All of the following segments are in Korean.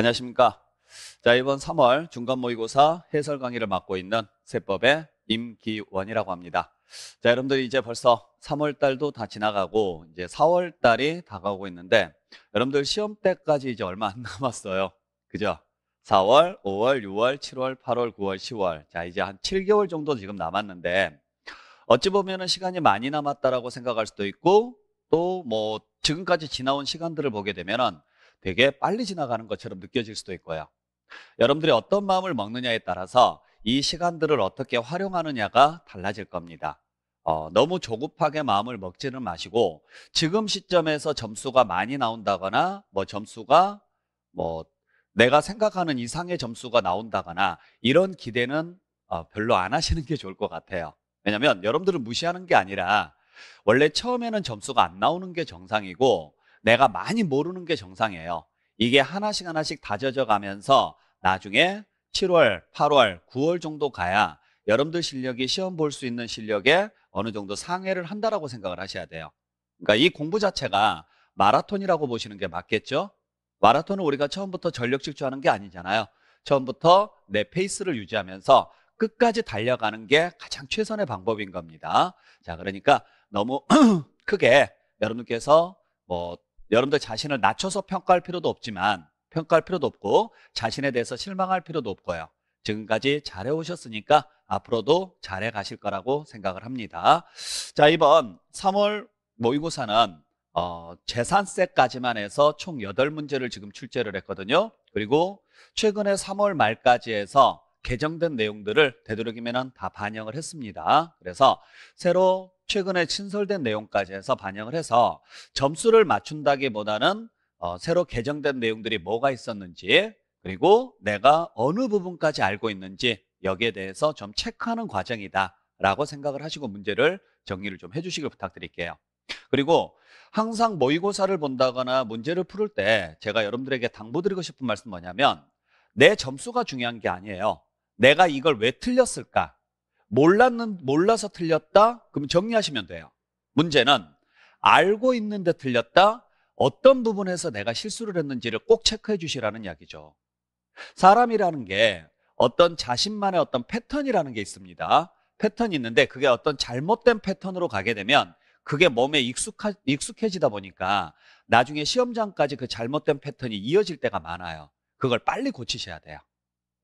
안녕하십니까. 자, 이번 3월 중간 모의고사 해설 강의를 맡고 있는 세법의 임기원이라고 합니다. 자, 여러분들이 제 벌써 3월 달도 다 지나가고 이제 4월 달이 다가오고 있는데 여러분들 시험 때까지 이제 얼마 안 남았어요. 그죠? 4월, 5월, 6월, 7월, 8월, 9월, 10월. 자, 이제 한 7개월 정도 지금 남았는데 어찌 보면은 시간이 많이 남았다라고 생각할 수도 있고 또 뭐 지금까지 지나온 시간들을 보게 되면은 되게 빨리 지나가는 것처럼 느껴질 수도 있고요. 여러분들이 어떤 마음을 먹느냐에 따라서 이 시간들을 어떻게 활용하느냐가 달라질 겁니다. 어, 너무 조급하게 마음을 먹지는 마시고 지금 시점에서 점수가 많이 나온다거나 뭐 점수가 뭐 내가 생각하는 이상의 점수가 나온다거나 이런 기대는 어, 별로 안 하시는 게 좋을 것 같아요. 왜냐하면 여러분들은 무시하는 게 아니라 원래 처음에는 점수가 안 나오는 게 정상이고 내가 많이 모르는 게 정상이에요. 이게 하나씩 하나씩 다져져 가면서 나중에 7월, 8월, 9월 정도 가야 여러분들 실력이 시험 볼 수 있는 실력에 어느 정도 상회를 한다라고 생각을 하셔야 돼요. 그러니까 이 공부 자체가 마라톤이라고 보시는 게 맞겠죠? 마라톤은 우리가 처음부터 전력 질주하는 게 아니잖아요. 처음부터 내 페이스를 유지하면서 끝까지 달려가는 게 가장 최선의 방법인 겁니다. 자, 그러니까 너무 크게 여러분께서 뭐 여러분들 자신을 낮춰서 평가할 필요도 없지만 평가할 필요도 없고 자신에 대해서 실망할 필요도 없고요. 지금까지 잘해오셨으니까 앞으로도 잘해 가실 거라고 생각을 합니다. 자, 이번 3월 모의고사는 어, 재산세까지만 해서 총 8문제를 지금 출제를 했거든요. 그리고 최근에 3월 말까지 해서 개정된 내용들을 되도록이면 다 반영을 했습니다. 그래서 새로 최근에 친설된 내용까지 해서 반영을 해서 점수를 맞춘다기보다는 어, 새로 개정된 내용들이 뭐가 있었는지 그리고 내가 어느 부분까지 알고 있는지 여기에 대해서 좀 체크하는 과정이다라고 생각을 하시고 문제를 정리를 좀 해주시길 부탁드릴게요. 그리고 항상 모의고사를 본다거나 문제를 풀을 때 제가 여러분들에게 당부드리고 싶은 말씀 뭐냐면 내 점수가 중요한 게 아니에요. 내가 이걸 왜 틀렸을까? 몰랐는, 몰라서 틀렸다? 그럼 정리하시면 돼요. 문제는 알고 있는데 틀렸다? 어떤 부분에서 내가 실수를 했는지를 꼭 체크해 주시라는 이야기죠. 사람이라는 게 어떤 자신만의 어떤 패턴이라는 게 있습니다. 패턴이 있는데 그게 어떤 잘못된 패턴으로 가게 되면 그게 몸에 익숙하, 익숙해지다 보니까 나중에 시험장까지 그 잘못된 패턴이 이어질 때가 많아요. 그걸 빨리 고치셔야 돼요.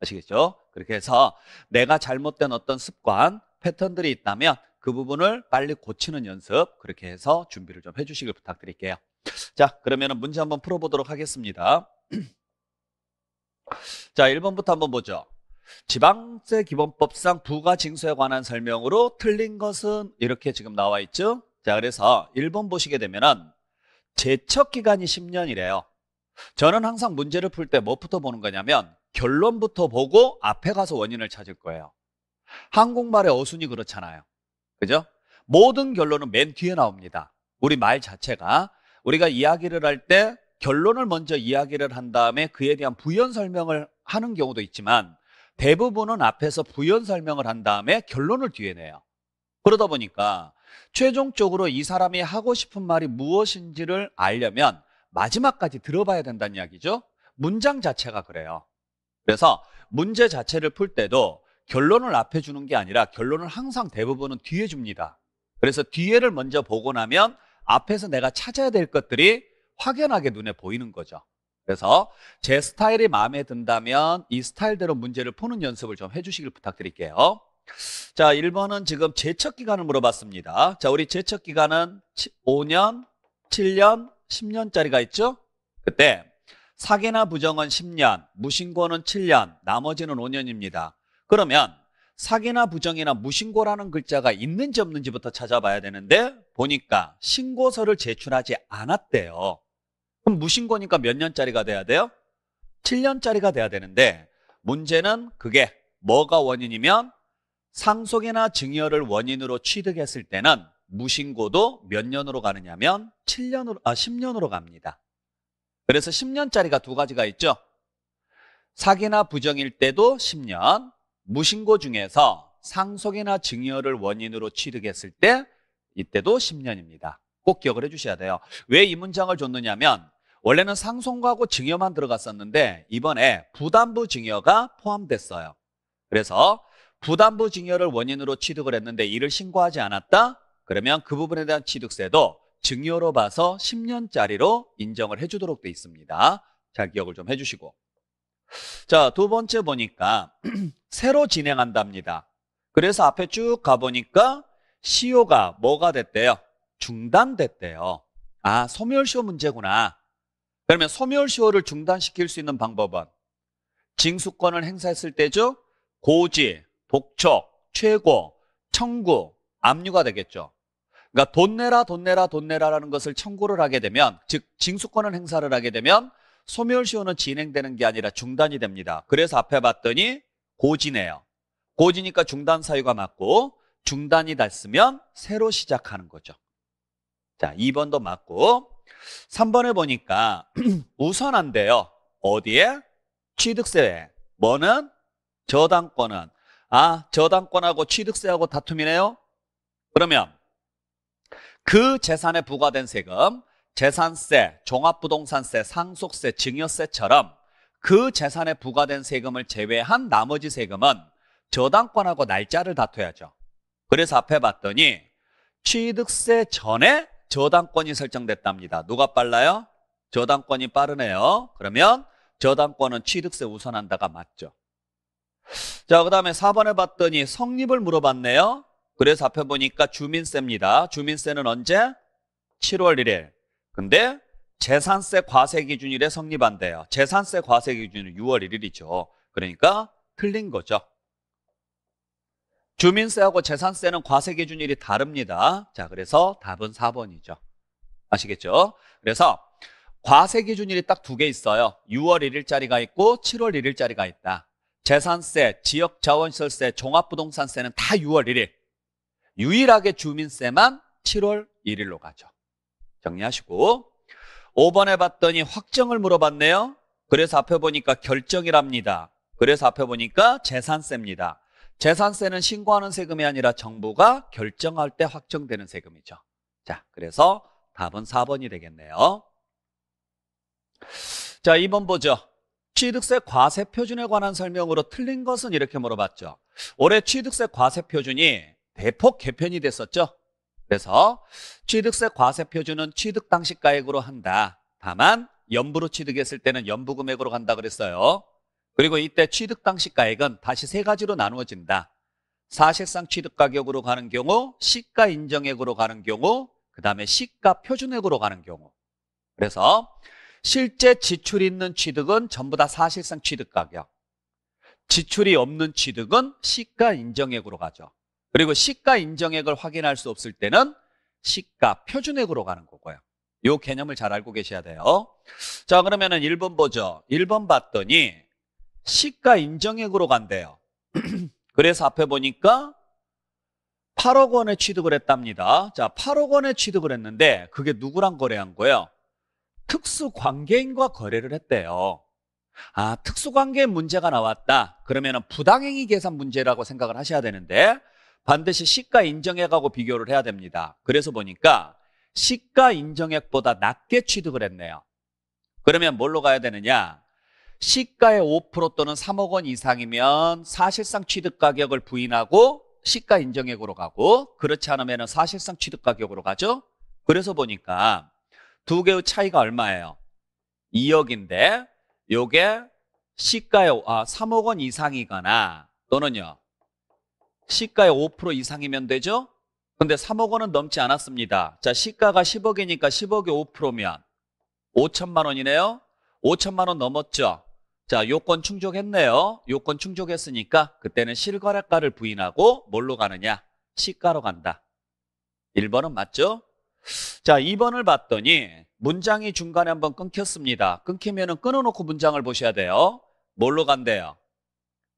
아시겠죠? 그렇게 해서 내가 잘못된 어떤 습관, 패턴들이 있다면 그 부분을 빨리 고치는 연습 그렇게 해서 준비를 좀 해주시길 부탁드릴게요. 자, 그러면 문제 한번 풀어보도록 하겠습니다. 자, 1번부터 한번 보죠. 지방세 기본법상 부가 징수에 관한 설명으로 틀린 것은 이렇게 지금 나와 있죠. 자, 그래서 1번 보시게 되면은 제척 기간이 10년이래요. 저는 항상 문제를 풀 때 뭐부터 보는 거냐면 결론부터 보고 앞에 가서 원인을 찾을 거예요. 한국말의 어순이 그렇잖아요. 그죠? 모든 결론은 맨 뒤에 나옵니다. 우리 말 자체가 우리가 이야기를 할 때 결론을 먼저 이야기를 한 다음에 그에 대한 부연 설명을 하는 경우도 있지만 대부분은 앞에서 부연 설명을 한 다음에 결론을 뒤에 내요. 그러다 보니까 최종적으로 이 사람이 하고 싶은 말이 무엇인지를 알려면 마지막까지 들어봐야 된다는 이야기죠. 문장 자체가 그래요. 그래서 문제 자체를 풀 때도 결론을 앞에 주는 게 아니라 결론을 항상 대부분은 뒤에 줍니다. 그래서 뒤에를 먼저 보고 나면 앞에서 내가 찾아야 될 것들이 확연하게 눈에 보이는 거죠. 그래서 제 스타일이 마음에 든다면 이 스타일대로 문제를 푸는 연습을 좀 해주시길 부탁드릴게요. 자, 1번은 지금 제척 기간을 물어봤습니다. 자, 우리 제척 기간은 5년, 7년, 10년짜리가 있죠? 그때 사기나 부정은 10년, 무신고는 7년, 나머지는 5년입니다. 그러면 사기나 부정이나 무신고라는 글자가 있는지 없는지부터 찾아봐야 되는데 보니까 신고서를 제출하지 않았대요. 그럼 무신고니까 몇 년짜리가 돼야 돼요? 7년짜리가 돼야 되는데 문제는 그게 뭐가 원인이면 상속이나 증여를 원인으로 취득했을 때는 무신고도 몇 년으로 가느냐면 7년으로 아 10년으로 갑니다. 그래서 10년짜리가 두 가지가 있죠. 사기나 부정일 때도 10년, 무신고 중에서 상속이나 증여를 원인으로 취득했을 때 이때도 10년입니다. 꼭 기억을 해주셔야 돼요. 왜 이 문장을 줬느냐면 원래는 상속하고 증여만 들어갔었는데 이번에 부담부 증여가 포함됐어요. 그래서 부담부 증여를 원인으로 취득을 했는데 이를 신고하지 않았다? 그러면 그 부분에 대한 취득세도 증여로 봐서 10년짜리로 인정을 해주도록 돼 있습니다. 자 기억을 좀 해주시고. 자, 두 번째 보니까 새로 진행한답니다. 그래서 앞에 쭉 가보니까 시효가 뭐가 됐대요? 중단됐대요. 아, 소멸시효 문제구나. 그러면 소멸시효를 중단시킬 수 있는 방법은 징수권을 행사했을 때죠? 고지, 독촉, 최고, 청구, 압류가 되겠죠. 그러니까 돈 내라, 돈 내라, 돈 내라라는 것을 청구를 하게 되면, 즉 징수권을 행사를 하게 되면 소멸시효는 진행되는 게 아니라 중단이 됩니다. 그래서 앞에 봤더니 고지네요. 고지니까 중단 사유가 맞고 중단이 닿으면 새로 시작하는 거죠. 자, 2번도 맞고 3번에 보니까 우선한데요. 어디에? 취득세에. 뭐는? 저당권은. 아, 저당권하고 취득세하고 다툼이네요. 그러면 그 재산에 부과된 세금, 재산세, 종합부동산세, 상속세, 증여세처럼 그 재산에 부과된 세금을 제외한 나머지 세금은 저당권하고 날짜를 다퉈야죠. 그래서 앞에 봤더니 취득세 전에 저당권이 설정됐답니다. 누가 빨라요? 저당권이 빠르네요. 그러면 저당권은 취득세 우선한다가 맞죠. 자, 그 다음에 4번에 봤더니 성립을 물어봤네요. 그래서 앞에 보니까 주민세입니다. 주민세는 언제? 7월 1일. 근데 재산세 과세 기준일에 성립한대요. 재산세 과세 기준은 6월 1일이죠. 그러니까 틀린 거죠. 주민세하고 재산세는 과세 기준일이 다릅니다. 자, 그래서 답은 4번이죠. 아시겠죠? 그래서 과세 기준일이 딱 두 개 있어요. 6월 1일짜리가 있고 7월 1일짜리가 있다. 재산세, 지역자원시설세, 종합부동산세는 다 6월 1일. 유일하게 주민세만 7월 1일로 가죠. 정리하시고 5번에 봤더니 확정을 물어봤네요. 그래서 앞에 보니까 결정이랍니다. 그래서 앞에 보니까 재산세입니다. 재산세는 신고하는 세금이 아니라 정부가 결정할 때 확정되는 세금이죠. 자, 그래서 답은 4번이 되겠네요. 자, 2번 보죠. 취득세 과세 표준에 관한 설명으로 틀린 것은 이렇게 물어봤죠. 올해 취득세 과세 표준이 대폭 개편이 됐었죠. 그래서 취득세 과세 표준은 취득 당시 가액으로 한다. 다만 연부로 취득했을 때는 연부 금액으로 간다 그랬어요. 그리고 이때 취득 당시 가액은 다시 세 가지로 나누어진다. 사실상 취득 가격으로 가는 경우, 시가 인정액으로 가는 경우, 그 다음에 시가 표준액으로 가는 경우. 그래서 실제 지출이 있는 취득은 전부 다 사실상 취득 가격. 지출이 없는 취득은 시가 인정액으로 가죠. 그리고 시가 인정액을 확인할 수 없을 때는 시가 표준액으로 가는 거고요. 이 개념을 잘 알고 계셔야 돼요. 자, 그러면은 1번 보죠. 1번 봤더니 시가 인정액으로 간대요. 그래서 앞에 보니까 8억 원에 취득을 했답니다. 자, 8억 원에 취득을 했는데 그게 누구랑 거래한 거예요? 특수 관계인과 거래를 했대요. 아, 특수 관계 문제가 나왔다. 그러면은 부당행위 계산 문제라고 생각을 하셔야 되는데 반드시 시가 인정액하고 비교를 해야 됩니다. 그래서 보니까 시가 인정액보다 낮게 취득을 했네요. 그러면 뭘로 가야 되느냐? 시가의 5% 또는 3억 원 이상이면 사실상 취득 가격을 부인하고 시가 인정액으로 가고 그렇지 않으면 사실상 취득 가격으로 가죠. 그래서 보니까 두 개의 차이가 얼마예요? 2억인데 요게 시가의 아, 3억 원 이상이거나 또는요 시가의 5% 이상이면 되죠? 근데 3억 원은 넘지 않았습니다. 자, 시가가 10억이니까 1 0억의 5%면 5천만 원이네요. 5천만 원 넘었죠. 자, 요건 충족했네요. 요건 충족했으니까 그때는 실거래가를 부인하고 뭘로 가느냐? 시가로 간다. 1번은 맞죠? 자, 2번을 봤더니 문장이 중간에 한번 끊겼습니다. 끊기면은 끊어놓고 문장을 보셔야 돼요. 뭘로 간대요?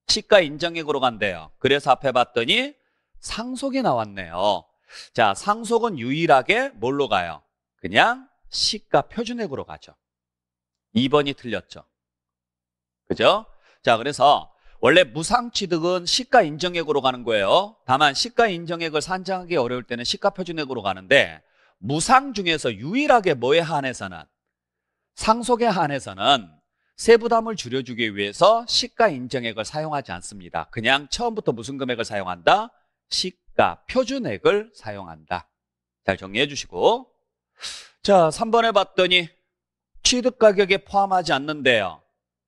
시가 인정액으로 간대요. 그래서 앞에 봤더니 상속이 나왔네요. 자, 상속은 유일하게 뭘로 가요? 그냥 시가 표준액으로 가죠. 2번이 틀렸죠. 그죠? 자, 그래서 원래 무상취득은 시가 인정액으로 가는 거예요. 다만 시가 인정액을 산정하기 어려울 때는 시가 표준액으로 가는데 무상 중에서 유일하게 뭐에 한해서는 상속에 한해서는 세부담을 줄여주기 위해서 시가 인정액을 사용하지 않습니다. 그냥 처음부터 무슨 금액을 사용한다? 시가 표준액을 사용한다. 잘 정리해 주시고 자 3번에 봤더니 취득가격에 포함하지 않는데요.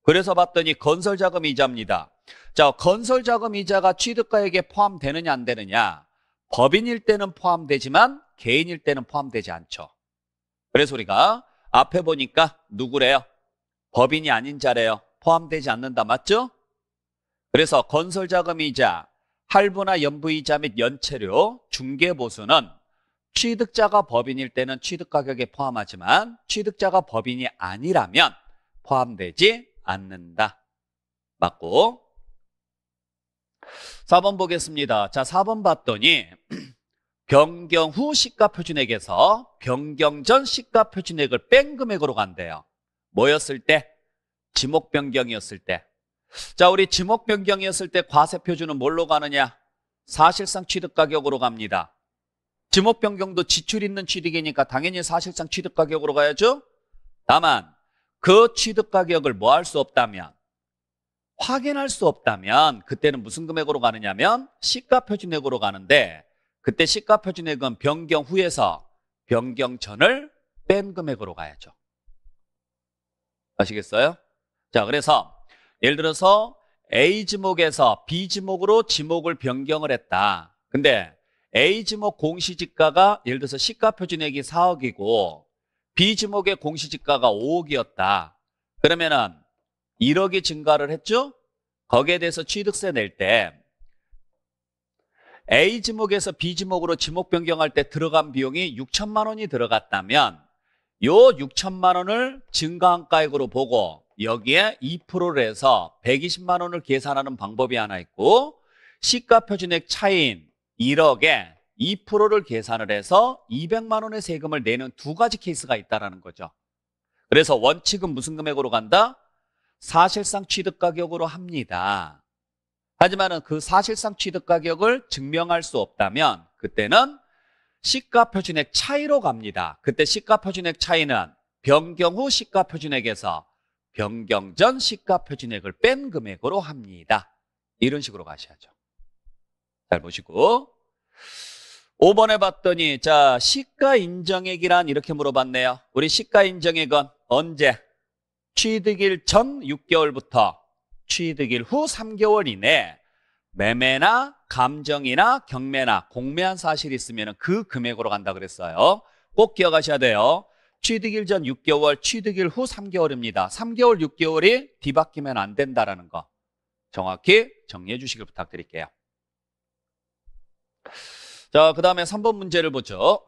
그래서 봤더니 건설자금 이자입니다. 자 건설자금 이자가 취득가액에 포함되느냐 안 되느냐 법인일 때는 포함되지만 개인일 때는 포함되지 않죠. 그래서 우리가 앞에 보니까 누구래요? 법인이 아닌 자래요. 포함되지 않는다. 맞죠? 그래서 건설자금이자 할부나 연부이자 및 연체료, 중개보수는 취득자가 법인일 때는 취득가격에 포함하지만 취득자가 법인이 아니라면 포함되지 않는다. 맞고 4번 보겠습니다. 자, 4번 봤더니 변경 후 시가표준액에서 변경 전 시가표준액을 뺀 금액으로 간대요. 뭐였을 때? 지목 변경이었을 때. 자, 우리 지목 변경이었을 때 과세 표준은 뭘로 가느냐? 사실상 취득 가격으로 갑니다. 지목 변경도 지출 있는 취득이니까 당연히 사실상 취득 가격으로 가야죠. 다만 그 취득 가격을 뭐 할 수 없다면 확인할 수 없다면 그때는 무슨 금액으로 가느냐면 시가 표준액으로 가는데 그때 시가 표준액은 변경 후에서 변경 전을 뺀 금액으로 가야죠. 아시겠어요? 자, 그래서 예를 들어서 A 지목에서 B 지목으로 지목을 변경을 했다. 근데 A 지목 공시지가가 예를 들어서 시가표준액이 4억이고 B 지목의 공시지가가 5억이었다. 그러면은 1억이 증가를 했죠? 거기에 대해서 취득세 낼 때 A 지목에서 B 지목으로 지목 변경할 때 들어간 비용이 6천만 원이 들어갔다면 요 6천만 원을 증가한가액으로 보고 여기에 2%를 해서 120만 원을 계산하는 방법이 하나 있고 시가표준액 차인 1억에 2%를 계산을 해서 200만 원의 세금을 내는 두 가지 케이스가 있다라는 거죠. 그래서 원칙은 무슨 금액으로 간다? 사실상 취득 가격으로 합니다. 하지만은 그 사실상 취득 가격을 증명할 수 없다면 그때는 시가 표준액 차이로 갑니다. 그때 시가 표준액 차이는 변경 후 시가 표준액에서 변경 전 시가 표준액을 뺀 금액으로 합니다. 이런 식으로 가셔야죠. 잘 보시고 5번에 봤더니 자 시가 인정액이란 이렇게 물어봤네요. 우리 시가 인정액은 언제? 취득일 전 6개월부터 취득일 후 3개월 이내 매매나 감정이나 경매나 공매한 사실이 있으면 그 금액으로 간다 그랬어요. 꼭 기억하셔야 돼요. 취득일 전 6개월, 취득일 후 3개월입니다. 3개월, 6개월이 뒤바뀌면 안 된다라는 거 정확히 정리해 주시길 부탁드릴게요. 자, 그 다음에 3번 문제를 보죠.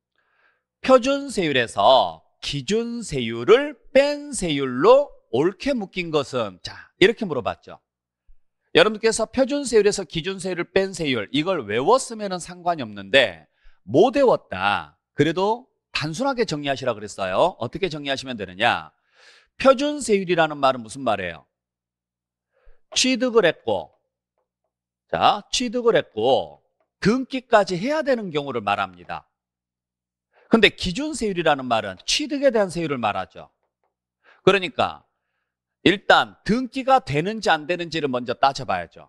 표준 세율에서 기준 세율을 뺀 세율로 옳게 묶인 것은 자 이렇게 물어봤죠. 여러분께서 표준세율에서 기준세율을 뺀 세율 이걸 외웠으면 상관이 없는데 못 외웠다. 그래도 단순하게 정리하시라 그랬어요. 어떻게 정리하시면 되느냐? 표준세율이라는 말은 무슨 말이에요? 취득을 했고 자, 취득을 했고 등기까지 해야 되는 경우를 말합니다. 근데 기준세율이라는 말은 취득에 대한 세율을 말하죠. 그러니까 일단 등기가 되는지 안 되는지를 먼저 따져봐야죠.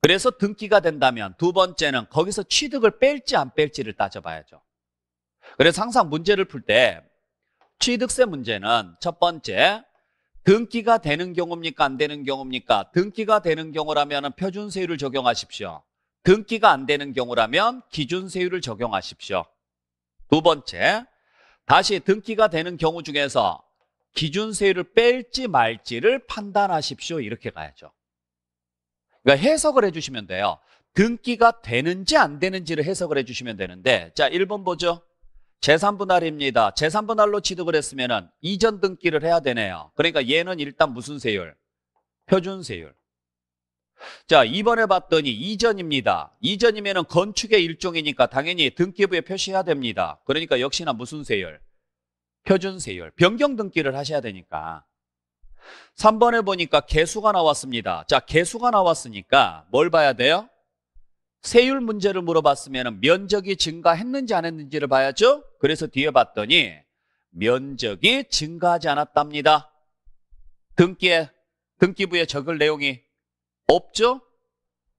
그래서 등기가 된다면 두 번째는 거기서 취득을 뺄지 안 뺄지를 따져봐야죠. 그래서 항상 문제를 풀 때 취득세 문제는 첫 번째 등기가 되는 경우입니까 안 되는 경우입니까? 등기가 되는 경우라면 표준세율을 적용하십시오. 등기가 안 되는 경우라면 기준세율을 적용하십시오. 두 번째, 다시 등기가 되는 경우 중에서 기준세율을 뺄지 말지를 판단하십시오. 이렇게 가야죠. 그러니까 해석을 해주시면 돼요. 등기가 되는지 안 되는지를 해석을 해주시면 되는데 자 1번 보죠. 재산분할입니다. 재산분할로 취득을 했으면 은 이전 등기를 해야 되네요. 그러니까 얘는 일단 무슨 세율? 표준세율. 자, 이번에 봤더니 이전입니다. 이전이면 건축의 일종이니까 당연히 등기부에 표시해야 됩니다. 그러니까 역시나 무슨 세율? 표준 세율, 변경 등기를 하셔야 되니까 3번에 보니까 개수가 나왔습니다. 자, 개수가 나왔으니까 뭘 봐야 돼요? 세율 문제를 물어봤으면 면적이 증가했는지 안 했는지를 봐야죠. 그래서 뒤에 봤더니 면적이 증가하지 않았답니다. 등기에 등기부에 적을 내용이 없죠?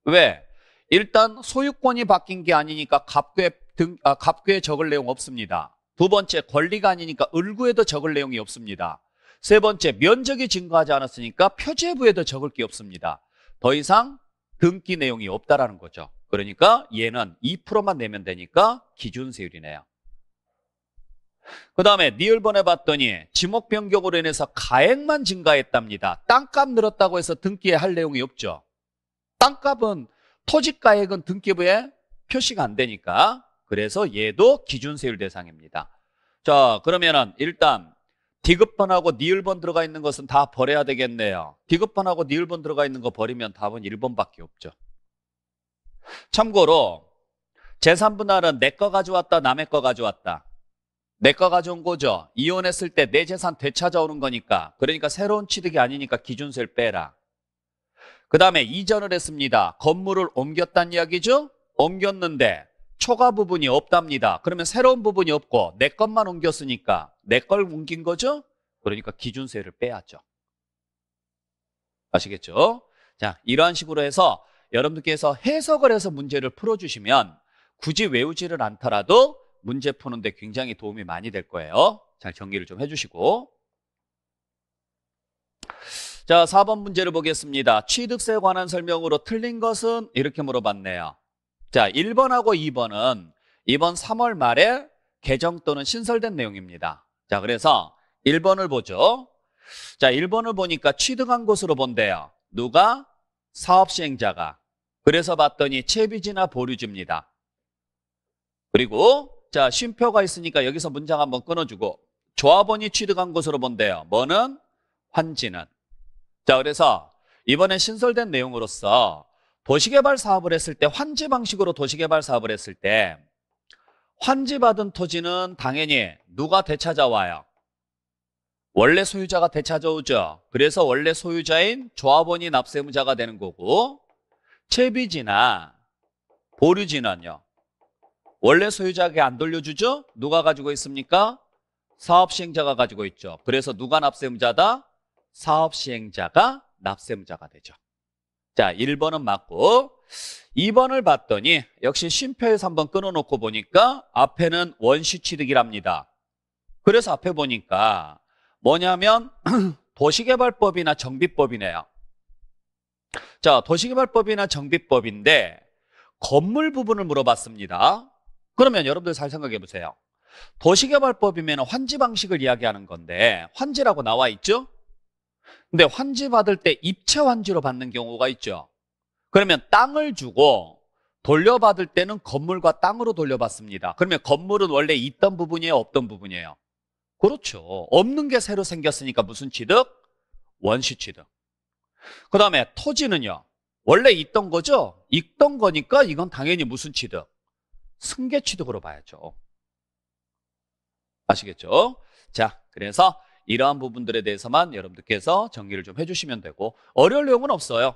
왜? 일단 소유권이 바뀐 게 아니니까 갑괴 등 아, 갑괴 적을 내용 없습니다. 두 번째, 권리가 아니니까 을구에도 적을 내용이 없습니다. 세 번째, 면적이 증가하지 않았으니까 표제부에도 적을 게 없습니다. 더 이상 등기 내용이 없다라는 거죠. 그러니까 얘는 2%만 내면 되니까 기준세율이네요. 그 다음에 니을번에 봤더니 지목 변경으로 인해서 가액만 증가했답니다. 땅값 늘었다고 해서 등기에 할 내용이 없죠. 땅값은 토지가액은 등기부에 표시가 안 되니까 그래서 얘도 기준세율 대상입니다. 자, 그러면은 일단 디귿번하고 니을번 들어가 있는 것은 다 버려야 되겠네요. 디귿번하고 니을번 들어가 있는 거 버리면 답은 1번밖에 없죠. 참고로 재산분할은 내 거 가져왔다 남의 거 가져왔다. 내 거 가져온 거죠. 이혼했을 때 내 재산 되찾아오는 거니까. 그러니까 새로운 취득이 아니니까 기준세를 빼라. 그 다음에 이전을 했습니다. 건물을 옮겼단 이야기죠? 옮겼는데 초과 부분이 없답니다. 그러면 새로운 부분이 없고 내 것만 옮겼으니까 내 걸 옮긴 거죠? 그러니까 기준세를 빼야죠. 아시겠죠? 자, 이러한 식으로 해서 여러분들께서 해석을 해서 문제를 풀어주시면 굳이 외우지를 않더라도 문제 푸는데 굉장히 도움이 많이 될 거예요. 잘 정리를 좀 해주시고. 자, 4번 문제를 보겠습니다. 취득세에 관한 설명으로 틀린 것은 이렇게 물어봤네요. 자, 1번하고 2번은 이번 3월 말에 개정 또는 신설된 내용입니다. 자, 그래서 1번을 보죠. 자, 1번을 보니까 취득한 것으로 본대요. 누가? 사업시행자가. 그래서 봤더니 채비지나 보류지입니다. 그리고 자, 쉼표가 있으니까 여기서 문장 한번 끊어주고 조합원이 취득한 것으로 본대요. 뭐는? 환지는. 자, 그래서 이번에 신설된 내용으로서 도시개발 사업을 했을 때 환지 방식으로 도시개발 사업을 했을 때 환지받은 토지는 당연히 누가 되찾아와요? 원래 소유자가 되찾아오죠. 그래서 원래 소유자인 조합원이 납세무자가 되는 거고 채비지나 보류지는요. 원래 소유자에게 안 돌려주죠? 누가 가지고 있습니까? 사업시행자가 가지고 있죠. 그래서 누가 납세무자다? 사업시행자가 납세무자가 되죠. 자, 1번은 맞고 2번을 봤더니 역시 쉼표에서 한번 끊어놓고 보니까 앞에는 원시 취득이랍니다. 그래서 앞에 보니까 뭐냐면 도시개발법이나 정비법이네요. 자, 도시개발법이나 정비법인데 건물 부분을 물어봤습니다. 그러면 여러분들 잘 생각해 보세요. 도시개발법이면 환지 방식을 이야기하는 건데 환지라고 나와 있죠? 근데 환지 받을 때 입체 환지로 받는 경우가 있죠. 그러면 땅을 주고 돌려받을 때는 건물과 땅으로 돌려받습니다. 그러면 건물은 원래 있던 부분이에요, 없던 부분이에요? 그렇죠. 없는 게 새로 생겼으니까 무슨 취득? 원시 취득. 그 다음에 토지는요. 원래 있던 거죠? 있던 거니까 이건 당연히 무슨 취득? 승계 취득으로 봐야죠. 아시겠죠? 자, 그래서 이러한 부분들에 대해서만 여러분들께서 정리를 좀 해주시면 되고 어려울 내용은 없어요.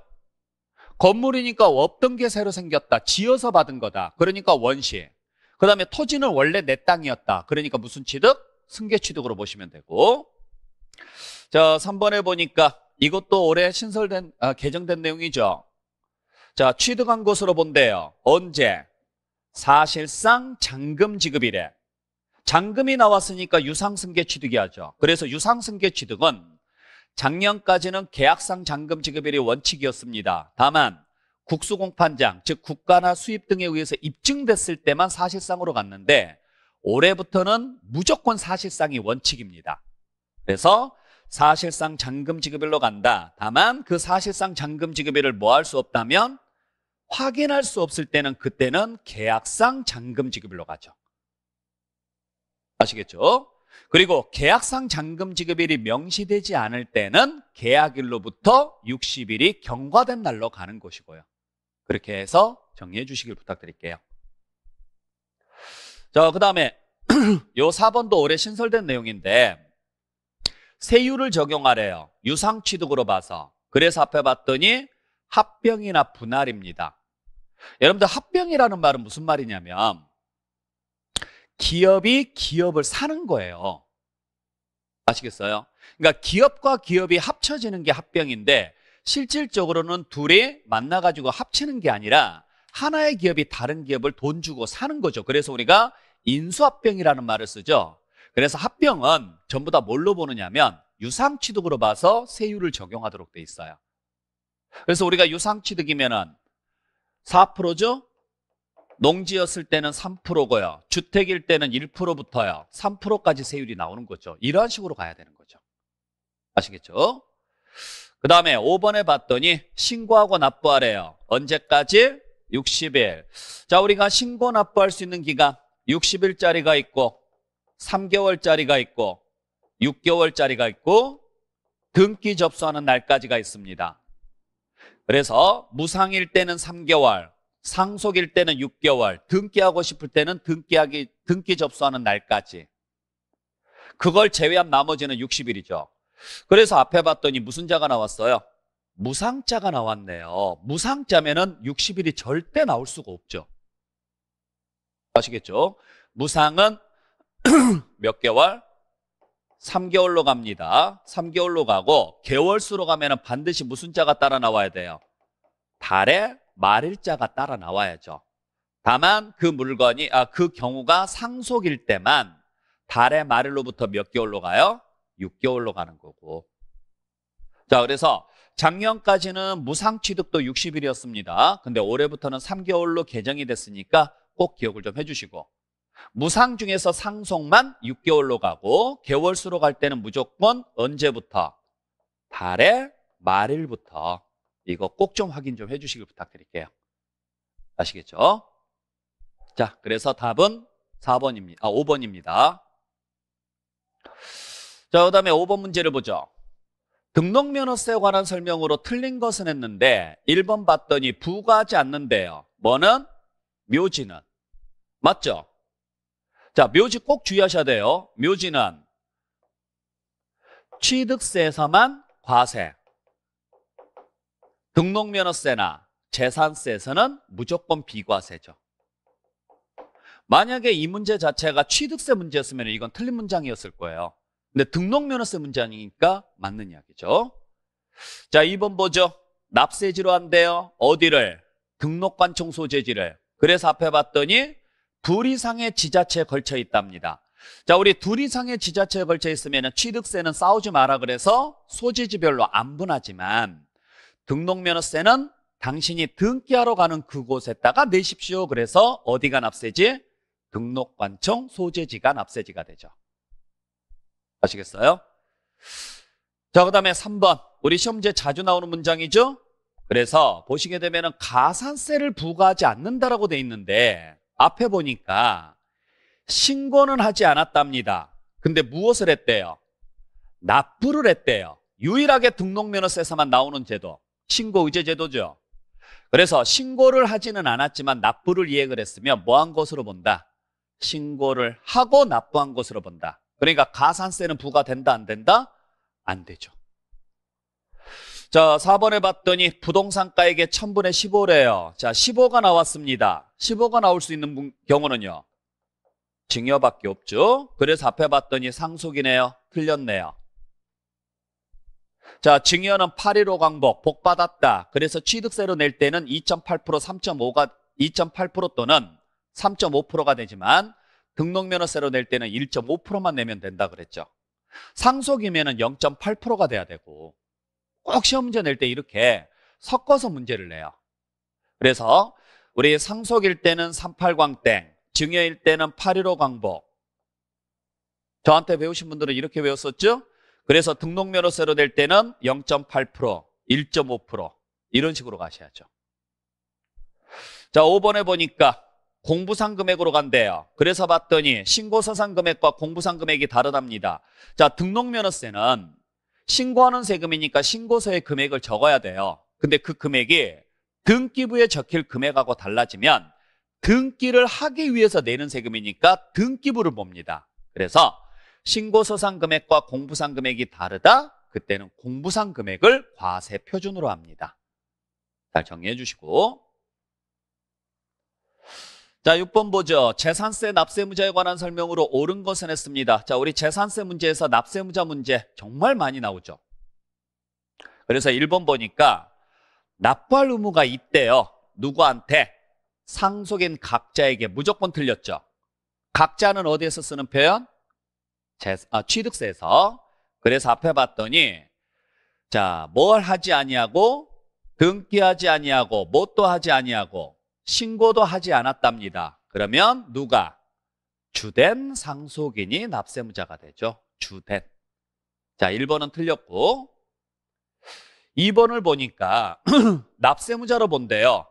건물이니까 없던 게 새로 생겼다. 지어서 받은 거다. 그러니까 원시. 그 다음에 토지는 원래 내 땅이었다. 그러니까 무슨 취득? 승계 취득으로 보시면 되고. 자, 3번에 보니까 이것도 올해 신설된, 아, 개정된 내용이죠. 자, 취득한 것으로 본대요. 언제? 사실상 잔금 지급이래. 장금이 나왔으니까 유상승계 취득이 하죠. 그래서 유상승계 취득은 작년까지는 계약상 잔금 지급일이 원칙이었습니다. 다만 국수공판장, 즉 국가나 수입 등에 의해서 입증됐을 때만 사실상으로 갔는데 올해부터는 무조건 사실상이 원칙입니다. 그래서 사실상 잔금 지급일로 간다. 다만 그 사실상 잔금 지급일을 뭐 할 수 없다면 확인할 수 없을 때는 그때는 계약상 잔금 지급일로 가죠. 아시겠죠? 그리고 계약상 잔금 지급일이 명시되지 않을 때는 계약일로부터 60일이 경과된 날로 가는 것이고요. 그렇게 해서 정리해 주시길 부탁드릴게요. 자, 그 다음에 요 4번도 올해 신설된 내용인데 세율을 적용하래요. 유상취득으로 봐서. 그래서 앞에 봤더니 합병이나 분할입니다. 여러분들 합병이라는 말은 무슨 말이냐면 기업이 기업을 사는 거예요. 아시겠어요? 그러니까 기업과 기업이 합쳐지는 게 합병인데 실질적으로는 둘이 만나가지고 합치는 게 아니라 하나의 기업이 다른 기업을 돈 주고 사는 거죠. 그래서 우리가 인수합병이라는 말을 쓰죠. 그래서 합병은 전부 다 뭘로 보느냐면 유상취득으로 봐서 세율을 적용하도록 돼 있어요. 그래서 우리가 유상취득이면은 4%죠? 농지였을 때는 3%고요. 주택일 때는 1%부터요. 3%까지 세율이 나오는 거죠. 이런 식으로 가야 되는 거죠. 아시겠죠? 그 다음에 5번에 봤더니 신고하고 납부하래요. 언제까지? 60일. 자, 우리가 신고 납부할 수 있는 기간 60일짜리가 있고 3개월짜리가 있고 6개월짜리가 있고 등기 접수하는 날까지가 있습니다. 그래서 무상일 때는 3개월, 상속일 때는 6개월, 등기하고 싶을 때는 등기하기, 등기 접수하는 날까지. 그걸 제외한 나머지는 60일이죠. 그래서 앞에 봤더니 무슨 자가 나왔어요? 무상자가 나왔네요. 무상자면은 60일이 절대 나올 수가 없죠. 아시겠죠? 무상은 몇 개월? 3개월로 갑니다. 3개월로 가고 개월수로 가면 반드시 무슨 자가 따라 나와야 돼요? 달에 말일 자가 따라 나와야죠. 다만 그 물건이 아, 그 경우가 상속일 때만 달의 말일로부터 몇 개월로 가요? 6개월로 가는 거고. 자, 그래서 작년까지는 무상 취득도 60일이었습니다. 근데 올해부터는 3개월로 개정이 됐으니까 꼭 기억을 좀 해주시고. 무상 중에서 상속만 6개월로 가고 개월수로 갈 때는 무조건 언제부터? 달의 말일부터. 이거 꼭 좀 확인 좀 해주시길 부탁드릴게요. 아시겠죠? 자, 그래서 답은 4번입니다. 아, 5번입니다. 자, 그 다음에 5번 문제를 보죠. 등록면허세에 관한 설명으로 틀린 것은 했는데 1번 봤더니 부과하지 않는데요. 뭐는? 묘지는. 맞죠? 자, 묘지 꼭 주의하셔야 돼요. 묘지는 취득세에서만 과세. 등록면허세나 재산세에서는 무조건 비과세죠. 만약에 이 문제 자체가 취득세 문제였으면 이건 틀린 문장이었을 거예요. 근데 등록면허세 문장이니까 맞는 이야기죠. 자, 2번 보죠. 납세지로 한대요. 어디를? 등록관청 소재지를. 그래서 앞에 봤더니 둘 이상의 지자체에 걸쳐 있답니다. 자, 우리 둘 이상의 지자체에 걸쳐 있으면 취득세는 싸우지 마라 그래서 소재지별로 안 분하지만 등록면허세는 당신이 등기하러 가는 그곳에다가 내십시오. 그래서 어디가 납세지? 등록관청 소재지가 납세지가 되죠. 아시겠어요? 자, 그 다음에 3번. 우리 시험제 자주 나오는 문장이죠? 그래서 보시게 되면 가산세를 부과하지 않는다라고 돼 있는데 앞에 보니까 신고는 하지 않았답니다. 근데 무엇을 했대요? 납부를 했대요. 유일하게 등록면허세에서만 나오는 제도. 신고 의제 제도죠. 그래서 신고를 하지는 않았지만 납부를 이행을 했으며 뭐한 것으로 본다? 신고를 하고 납부한 것으로 본다. 그러니까 가산세는 부과된다 안 된다? 안 되죠. 자, 4번에 봤더니 부동산가액의 1000분의 15래요. 자, 15가 나왔습니다. 15가 나올 수 있는 경우는요. 증여밖에 없죠. 그래서 앞에 봤더니 상속이네요. 틀렸네요. 자, 증여는 8.15 광복, 복 받았다. 그래서 취득세로 낼 때는 2.8%, 3.5가, 2.8% 또는 3.5%가 되지만 등록면허세로 낼 때는 1.5%만 내면 된다 그랬죠. 상속이면은 0.8%가 돼야 되고 꼭 시험 문제 낼 때 이렇게 섞어서 문제를 내요. 그래서 우리 상속일 때는 38광땡, 증여일 때는 8.15 광복. 저한테 배우신 분들은 이렇게 배웠었죠? 그래서 등록면허세로 낼 때는 0.8%, 1.5% 이런 식으로 가셔야죠. 자, 5번에 보니까 공부상 금액으로 간대요. 그래서 봤더니 신고서상 금액과 공부상 금액이 다르답니다. 자, 등록면허세는 신고하는 세금이니까 신고서의 금액을 적어야 돼요. 근데 그 금액이 등기부에 적힐 금액하고 달라지면 등기를 하기 위해서 내는 세금이니까 등기부를 봅니다. 그래서 신고서상 금액과 공부상 금액이 다르다? 그때는 공부상 금액을 과세 표준으로 합니다. 잘 정리해 주시고. 자, 6번 보죠. 재산세 납세무자에 관한 설명으로 옳은 것은 했습니다. 자, 우리 재산세 문제에서 납세무자 문제 정말 많이 나오죠. 그래서 1번 보니까 납부할 의무가 있대요. 누구한테? 상속인 각자에게 무조건 틀렸죠. 각자는 어디에서 쓰는 표현? 재, 아, 취득세서. 에 그래서 앞에 봤더니 자, 뭘 하지 아니하고 등기하지 아니하고 뭣도 하지 아니하고 신고도 하지 않았답니다. 그러면 누가 주된 상속인이 납세무자가 되죠. 주된. 자, 1번은 틀렸고 2번을 보니까 납세무자로 본대요.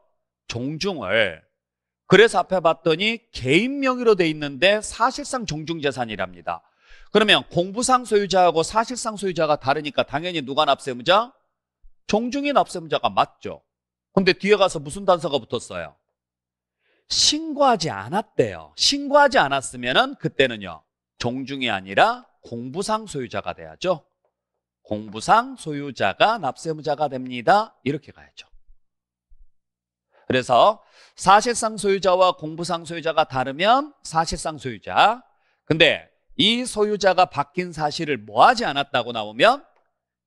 종중을. 그래서 앞에 봤더니 개인 명의로 돼 있는데 사실상 종중재산이랍니다. 그러면 공부상 소유자하고 사실상 소유자가 다르니까 당연히 누가 납세무자? 종중인 납세무자가 맞죠. 근데 뒤에 가서 무슨 단서가 붙었어요? 신고하지 않았대요. 신고하지 않았으면은 그때는요. 종중이 아니라 공부상 소유자가 돼야죠. 공부상 소유자가 납세무자가 됩니다. 이렇게 가야죠. 그래서 사실상 소유자와 공부상 소유자가 다르면 사실상 소유자. 근데 이 소유자가 바뀐 사실을 뭐하지 않았다고 나오면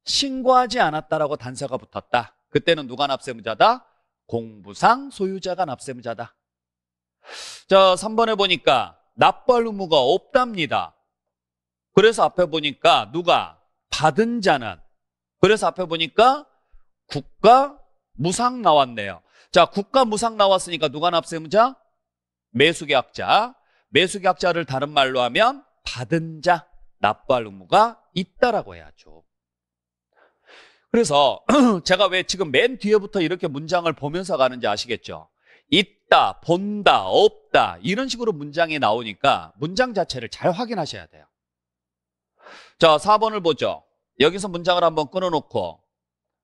신고하지 않았다라고 단서가 붙었다. 그때는 누가 납세무자다? 공부상 소유자가 납세무자다. 자, 3번에 보니까 납발 의무가 없답니다. 그래서 앞에 보니까 누가 받은 자는 그래서 앞에 보니까 국가 무상 나왔네요. 자, 국가 무상 나왔으니까 누가 납세무자? 매수계약자. 매수계약자를 다른 말로 하면 받은 자 납부할 의무가 있다라고 해야죠. 그래서 제가 왜 지금 맨 뒤에부터 이렇게 문장을 보면서 가는지 아시겠죠? 있다, 본다, 없다 이런 식으로 문장이 나오니까 문장 자체를 잘 확인하셔야 돼요. 자, 4번을 보죠. 여기서 문장을 한번 끊어놓고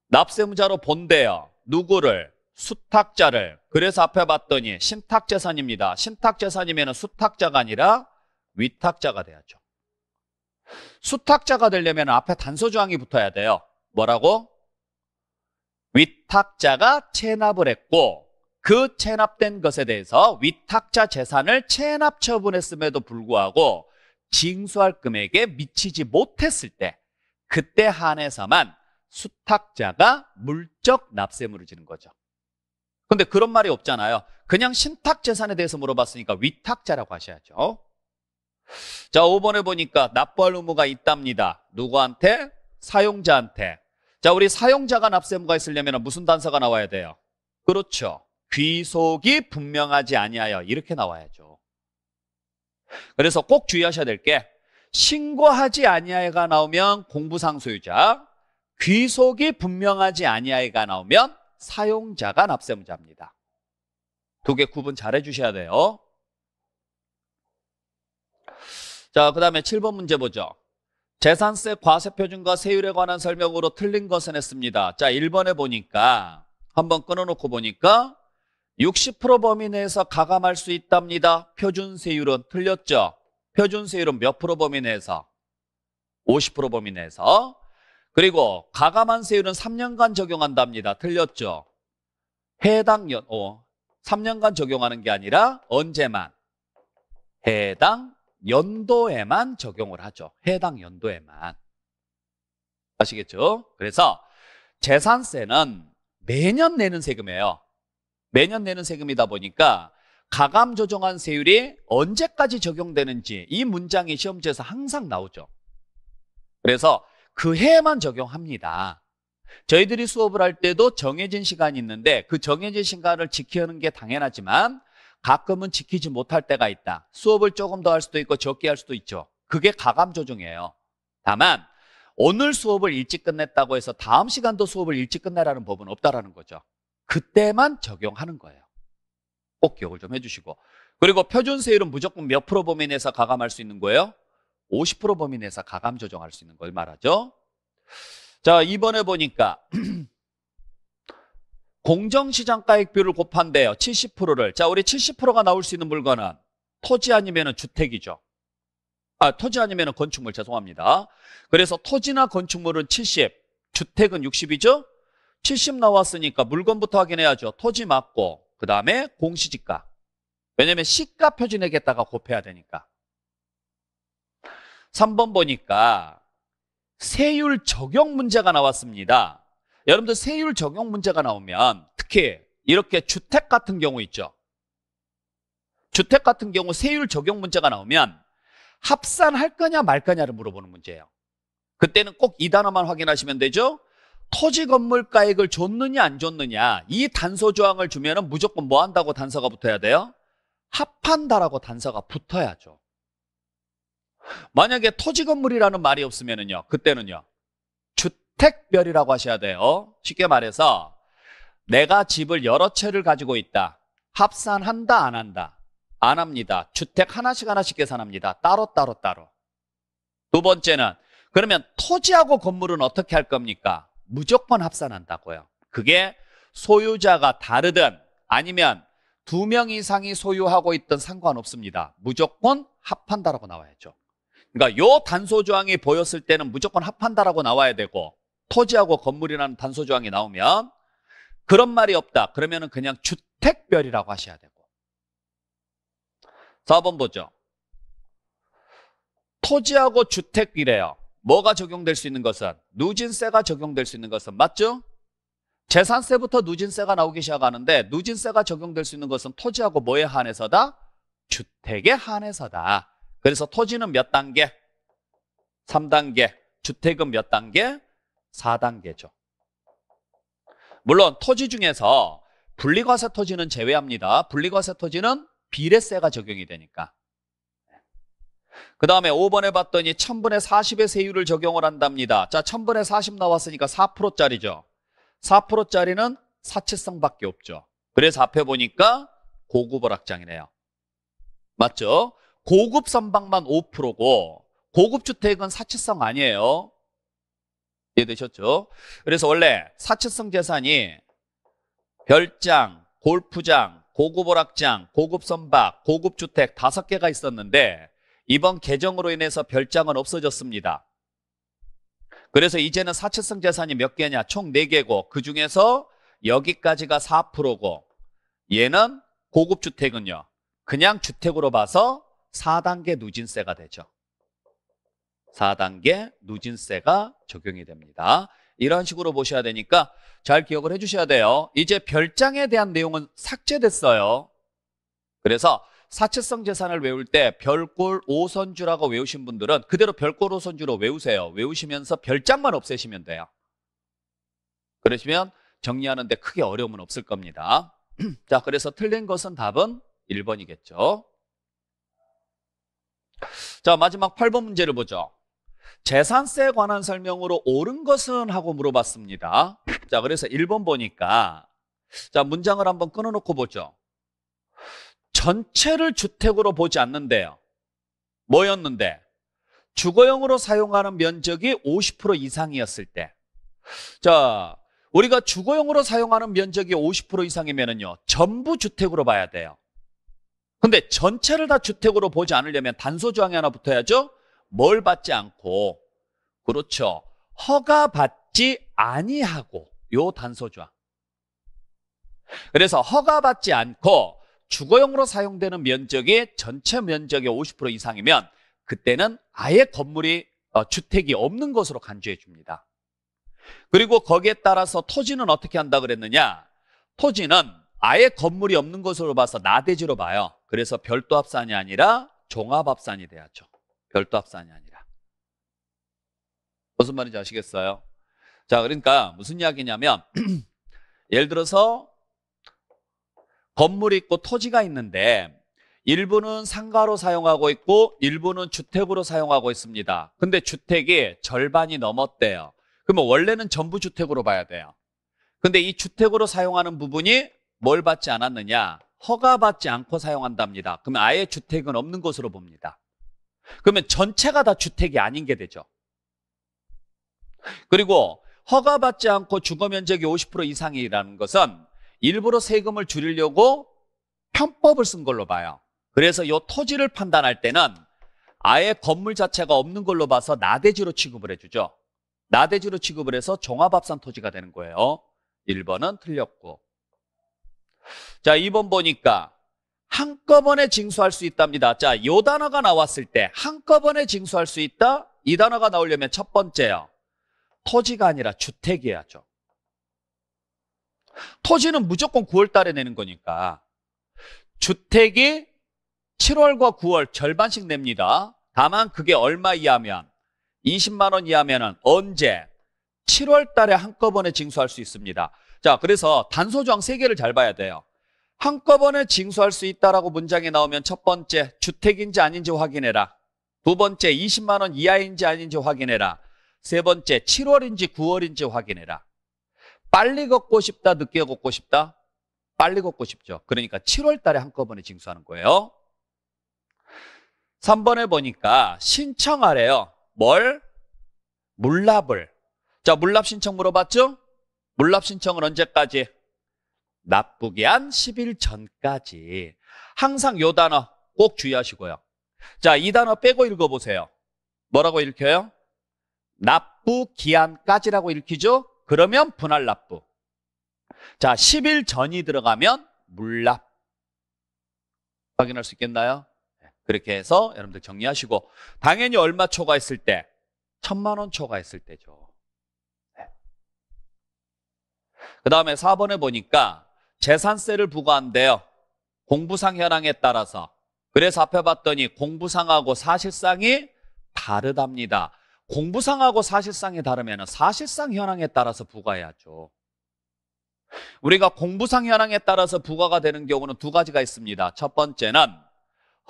납세무자로 본대요. 누구를? 수탁자를. 그래서 앞에 봤더니 신탁재산입니다. 신탁재산이면 수탁자가 아니라 위탁자가 돼야죠. 수탁자가 되려면 앞에 단서조항이 붙어야 돼요. 뭐라고? 위탁자가 체납을 했고 그 체납된 것에 대해서 위탁자 재산을 체납 처분했음에도 불구하고 징수할 금액에 미치지 못했을 때 그때 한해서만 수탁자가 물적 납세물을 지는 거죠. 근데 그런 말이 없잖아요. 그냥 신탁 재산에 대해서 물어봤으니까 위탁자라고 하셔야죠. 자, 5번에 보니까 납부할 의무가 있답니다. 누구한테? 사용자한테. 자, 우리 사용자가 납세 의무가 있으려면 무슨 단서가 나와야 돼요? 그렇죠. 귀속이 분명하지 아니하여 이렇게 나와야죠. 그래서 꼭 주의하셔야 될 게 신고하지 아니하여가 나오면 공부상 소유자, 귀속이 분명하지 아니하여가 나오면 사용자가 납세무자입니다. 두 개 구분 잘 해주셔야 돼요. 자, 그 다음에 7번 문제 보죠. 재산세 과세표준과 세율에 관한 설명으로 틀린 것은 했습니다. 자, 1번에 보니까 한번 끊어놓고 보니까 60% 범위 내에서 가감할 수 있답니다. 표준세율은 틀렸죠. 표준세율은 몇 프로 범위 내에서? 50% 범위 내에서. 그리고 가감한 세율은 3년간 적용한답니다. 틀렸죠. 해당 연, 어, 3년간 적용하는 게 아니라 언제만? 해당 연도에만 적용을 하죠. 해당 연도에만. 아시겠죠? 그래서 재산세는 매년 내는 세금이에요. 매년 내는 세금이다 보니까 가감 조정한 세율이 언제까지 적용되는지 이 문장이 시험지에서 항상 나오죠. 그래서 그 해에만 적용합니다. 저희들이 수업을 할 때도 정해진 시간이 있는데 그 정해진 시간을 지키는 게 당연하지만 가끔은 지키지 못할 때가 있다. 수업을 조금 더 할 수도 있고 적게 할 수도 있죠. 그게 가감 조정이에요. 다만 오늘 수업을 일찍 끝냈다고 해서 다음 시간도 수업을 일찍 끝내라는 법은 없다라는 거죠. 그때만 적용하는 거예요. 꼭 기억을 좀 해주시고. 그리고 표준 세율은 무조건 몇 프로 범위 내에서 가감할 수 있는 거예요? 50% 범위 내에서 가감 조정할 수 있는 걸 말하죠. 자, 이번에 보니까 공정시장가액비율을 곱한대요. 70%를. 자, 우리 70%가 나올 수 있는 물건은 토지 아니면 주택이죠. 아, 토지 아니면 건축물 죄송합니다. 그래서 토지나 건축물은 70, 주택은 60이죠. 70 나왔으니까 물건부터 확인해야죠. 토지 맞고 그 다음에 공시지가. 왜냐면 시가 표준액에다가 곱해야 되니까. 3번 보니까 세율 적용 문제가 나왔습니다. 여러분들 세율 적용 문제가 나오면 특히 이렇게 주택 같은 경우 있죠. 주택 같은 경우 세율 적용 문제가 나오면 합산할 거냐 말 거냐를 물어보는 문제예요. 그때는 꼭 이 단어만 확인하시면 되죠. 토지 건물가액을 줬느냐 안 줬느냐 이 단서 조항을 주면 무조건 뭐 한다고 단서가 붙어야 돼요? 합한다라고 단서가 붙어야죠. 만약에 토지 건물이라는 말이 없으면요. 그때는요. 주택별이라고 하셔야 돼요. 쉽게 말해서 내가 집을 여러 채를 가지고 있다. 합산한다 안 한다? 안 합니다. 주택 하나씩 하나씩 계산합니다. 따로 따로 따로. 두 번째는 그러면 토지하고 건물은 어떻게 할 겁니까? 무조건 합산한다고요. 그게 소유자가 다르든 아니면 두 명 이상이 소유하고 있든 상관없습니다. 무조건 합한다라고 나와야죠. 그러니까 요 단소 조항이 보였을 때는 무조건 합한다라고 나와야 되고 토지하고 건물이라는 단서 조항이 나오면 그런 말이 없다. 그러면 은 그냥 주택별이라고 하셔야 되고 4번 보죠. 토지하고 주택이래요. 뭐가 적용될 수 있는 것은? 누진세가 적용될 수 있는 것은 맞죠? 재산세부터 누진세가 나오기 시작하는데 누진세가 적용될 수 있는 것은 토지하고 뭐에 한해서다? 주택에 한해서다. 그래서 토지는 몇 단계? 3단계. 주택은 몇 단계? 4단계죠. 물론 토지 중에서 분리과세 토지는 제외합니다. 분리과세 토지는 비례세가 적용이 되니까. 그 다음에 5번에 봤더니 1000분의 40의 세율을 적용을 한답니다. 자, 1000분의 40 나왔으니까 4%짜리죠. 4%짜리는 사채성밖에 없죠. 그래서 앞에 보니까 고급 오락장이네요. 맞죠? 고급 선박만 5%고 고급 주택은 사채성 아니에요. 이해되셨죠? 예, 그래서 원래 사채성 재산이 별장, 골프장, 고급 오락장, 고급 선박, 고급 주택 다섯 개가 있었는데 이번 개정으로 인해서 별장은 없어졌습니다. 그래서 이제는 사채성 재산이 몇 개냐? 총 4개고 그 중에서 여기까지가 4%고 얘는 고급 주택은요. 그냥 주택으로 봐서 4단계 누진세가 되죠. 4단계 누진세가 적용이 됩니다. 이런 식으로 보셔야 되니까 잘 기억을 해주셔야 돼요. 이제 별장에 대한 내용은 삭제됐어요. 그래서 사채성 재산을 외울 때별골5선주라고 외우신 분들은 그대로 별골5선주로 외우세요. 외우시면서 별장만 없애시면 돼요. 그러시면 정리하는데 크게 어려움은 없을 겁니다. 자, 그래서 틀린 것은 답은 1번이겠죠. 자, 마지막 8번 문제를 보죠. 재산세에 관한 설명으로 옳은 것은 하고 물어봤습니다. 자, 그래서 1번 보니까 자, 문장을 한번 끊어 놓고 보죠. 전체를 주택으로 보지 않는데요. 뭐였는데? 주거용으로 사용하는 면적이 50% 이상이었을 때. 자, 우리가 주거용으로 사용하는 면적이 50% 이상이면은요. 전부 주택으로 봐야 돼요. 근데 전체를 다 주택으로 보지 않으려면 단소 조항이 하나 붙어야죠. 뭘 받지 않고 그렇죠. 허가 받지 아니하고 요 단서죠. 그래서 허가 받지 않고 주거용으로 사용되는 면적이 전체 면적의 50% 이상이면 그때는 아예 건물이 어, 주택이 없는 것으로 간주해 줍니다. 그리고 거기에 따라서 토지는 어떻게 한다 그랬느냐? 토지는 아예 건물이 없는 것으로 봐서 나대지로 봐요. 그래서 별도 합산이 아니라 종합 합산이 돼야죠. 별도 합산이 아니라. 무슨 말인지 아시겠어요? 자, 그러니까 무슨 이야기냐면 예를 들어서 건물이 있고 토지가 있는데 일부는 상가로 사용하고 있고 일부는 주택으로 사용하고 있습니다. 근데 주택이 절반이 넘었대요. 그러면 원래는 전부 주택으로 봐야 돼요. 근데 이 주택으로 사용하는 부분이 뭘 받지 않았느냐? 허가받지 않고 사용한답니다. 그러면 아예 주택은 없는 것으로 봅니다. 그러면 전체가 다 주택이 아닌 게 되죠. 그리고 허가받지 않고 주거 면적이 50% 이상이라는 것은 일부러 세금을 줄이려고 편법을 쓴 걸로 봐요. 그래서 이 토지를 판단할 때는 아예 건물 자체가 없는 걸로 봐서 나대지로 취급을 해주죠. 나대지로 취급을 해서 종합합산 토지가 되는 거예요. 1번은 틀렸고. 자, 2번 보니까 한꺼번에 징수할 수 있답니다. 자, 요 단어가 나왔을 때 한꺼번에 징수할 수 있다? 이 단어가 나오려면 첫 번째요. 토지가 아니라 주택이어야죠. 토지는 무조건 9월 달에 내는 거니까 주택이 7월과 9월 절반씩 냅니다. 다만 그게 얼마 이하면 20만 원 이하면 언제 7월 달에 한꺼번에 징수할 수 있습니다. 자, 그래서 단소 조항 3개를 잘 봐야 돼요. 한꺼번에 징수할 수 있다라고 문장에 나오면 첫 번째 주택인지 아닌지 확인해라. 두 번째 20만 원 이하인지 아닌지 확인해라. 세 번째 7월인지 9월인지 확인해라. 빨리 걷고 싶다 늦게 걷고 싶다? 빨리 걷고 싶죠. 그러니까 7월 달에 한꺼번에 징수하는 거예요. 3번에 보니까 신청하래요. 뭘? 물납을. 자, 물납 신청 물어봤죠? 물납 신청은 언제까지? 납부기한 10일 전까지 항상 요 단어 꼭 주의하시고요. 자, 이 단어 빼고 읽어보세요. 뭐라고 읽혀요? 납부 기한까지라고 읽히죠? 그러면 분할 납부. 자, 10일 전이 들어가면 물납. 확인할 수 있겠나요? 네, 그렇게 해서 여러분들 정리하시고 당연히 얼마 초과했을 때? 천만 원 초과했을 때죠. 네. 그 다음에 4번에 보니까 재산세를 부과한대요. 공부상 현황에 따라서. 그래서 앞에 봤더니 공부상하고 사실상이 다르답니다. 공부상하고 사실상이 다르면 사실상 현황에 따라서 부과해야죠. 우리가 공부상 현황에 따라서 부과가 되는 경우는 두 가지가 있습니다. 첫 번째는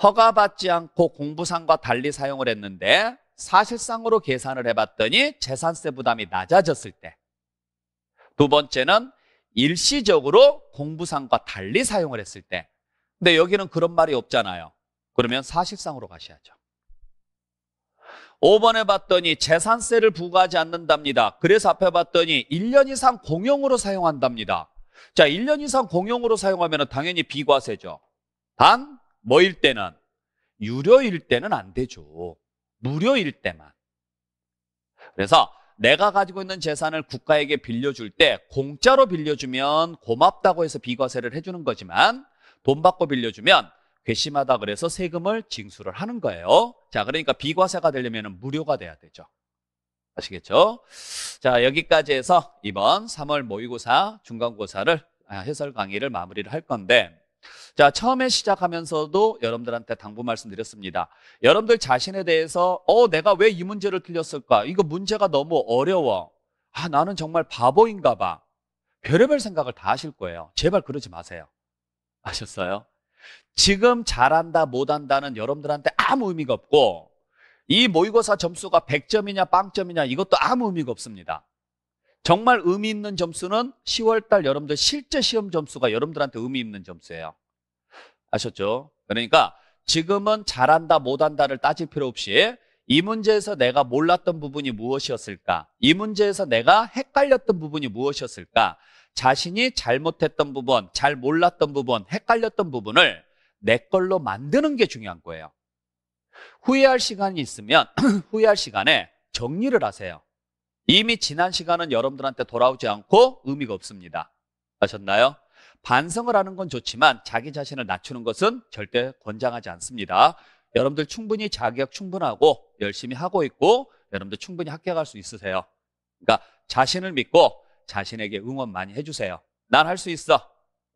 허가받지 않고 공부상과 달리 사용을 했는데 사실상으로 계산을 해봤더니 재산세 부담이 낮아졌을 때. 두 번째는 일시적으로 공부상과 달리 사용을 했을 때 근데 여기는 그런 말이 없잖아요. 그러면 사실상으로 가셔야죠. 5번에 봤더니 재산세를 부과하지 않는답니다. 그래서 앞에 봤더니 1년 이상 공용으로 사용한답니다. 자, 1년 이상 공용으로 사용하면 당연히 비과세죠. 단, 뭐일 때는? 유료일 때는 안 되죠. 무료일 때만. 그래서 내가 가지고 있는 재산을 국가에게 빌려줄 때 공짜로 빌려주면 고맙다고 해서 비과세를 해주는 거지만 돈 받고 빌려주면 괘씸하다 그래서 세금을 징수를 하는 거예요. 자, 그러니까 비과세가 되려면 무료가 돼야 되죠. 아시겠죠? 자, 여기까지 해서 이번 3월 모의고사 중간고사를 아, 해설 강의를 마무리를 할 건데 자, 처음에 시작하면서도 여러분들한테 당부 말씀드렸습니다. 여러분들 자신에 대해서, 어, 내가 왜 이 문제를 틀렸을까? 이거 문제가 너무 어려워. 아, 나는 정말 바보인가 봐. 별의별 생각을 다 하실 거예요. 제발 그러지 마세요. 아셨어요? 지금 잘한다, 못한다는 여러분들한테 아무 의미가 없고, 이 모의고사 점수가 100점이냐, 빵점이냐, 이것도 아무 의미가 없습니다. 정말 의미 있는 점수는 10월달 여러분들 실제 시험 점수가 여러분들한테 의미 있는 점수예요. 아셨죠? 그러니까 지금은 잘한다 못한다를 따질 필요 없이 이 문제에서 내가 몰랐던 부분이 무엇이었을까? 이 문제에서 내가 헷갈렸던 부분이 무엇이었을까? 자신이 잘못했던 부분, 잘 몰랐던 부분, 헷갈렸던 부분을 내 걸로 만드는 게 중요한 거예요. 후회할 시간이 있으면 후회할 시간에 정리를 하세요. 이미 지난 시간은 여러분들한테 돌아오지 않고 의미가 없습니다. 아셨나요? 반성을 하는 건 좋지만 자기 자신을 낮추는 것은 절대 권장하지 않습니다. 여러분들 충분히 자격 충분하고 열심히 하고 있고 여러분들 충분히 합격할 수 있으세요. 그러니까 자신을 믿고 자신에게 응원 많이 해주세요. 난 할 수 있어.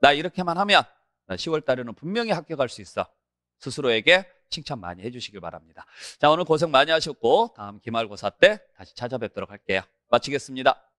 나 이렇게만 하면 10월 달에는 분명히 합격할 수 있어. 스스로에게 칭찬 많이 해주시길 바랍니다. 자, 오늘 고생 많이 하셨고 다음 기말고사 때 다시 찾아뵙도록 할게요. 마치겠습니다.